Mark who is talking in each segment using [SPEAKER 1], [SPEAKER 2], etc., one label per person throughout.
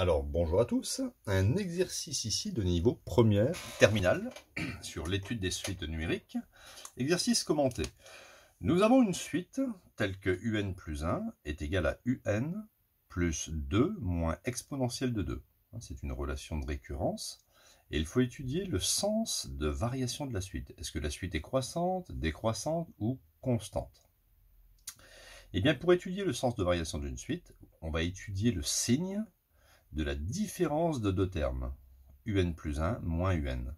[SPEAKER 1] Alors bonjour à tous, un exercice ici de niveau première terminale sur l'étude des suites numériques, exercice commenté. Nous avons une suite telle que un plus 1 est égale à un plus 2 moins exponentielle de 2. C'est une relation de récurrence et il faut étudier le sens de variation de la suite. Est-ce que la suite est croissante, décroissante ou constante Eh bien pour étudier le sens de variation d'une suite, on va étudier le signe de la différence de deux termes, un plus 1 moins un.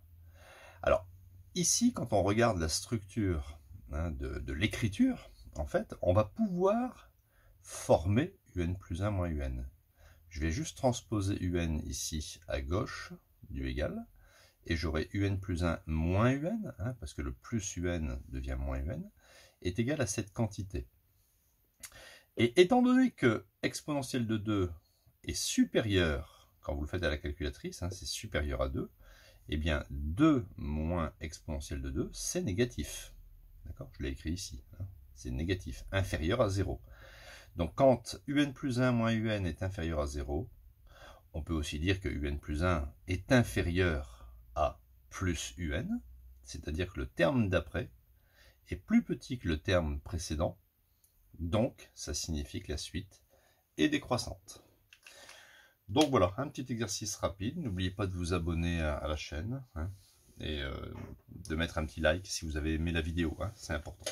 [SPEAKER 1] Alors, ici, quand on regarde la structure hein, de, l'écriture, en fait, on va pouvoir former un plus 1 moins un. Je vais juste transposer un ici à gauche du égal, et j'aurai un plus 1 moins un, hein, parce que le plus un devient moins un, est égal à cette quantité. Et étant donné que exponentielle de 2 est supérieur, quand vous le faites à la calculatrice, hein, c'est supérieur à 2, et eh bien 2 moins exponentielle de 2, c'est négatif. D'accord Je l'ai écrit ici. Hein. C'est négatif, inférieur à 0. Donc quand un plus 1 moins un est inférieur à 0, on peut aussi dire que un plus 1 est inférieur à plus un, c'est-à-dire que le terme d'après est plus petit que le terme précédent, donc ça signifie que la suite est décroissante. Donc voilà, un petit exercice rapide. N'oubliez pas de vous abonner à, la chaîne hein, et euh, de mettre un petit like si vous avez aimé la vidéo. Hein, c'est important.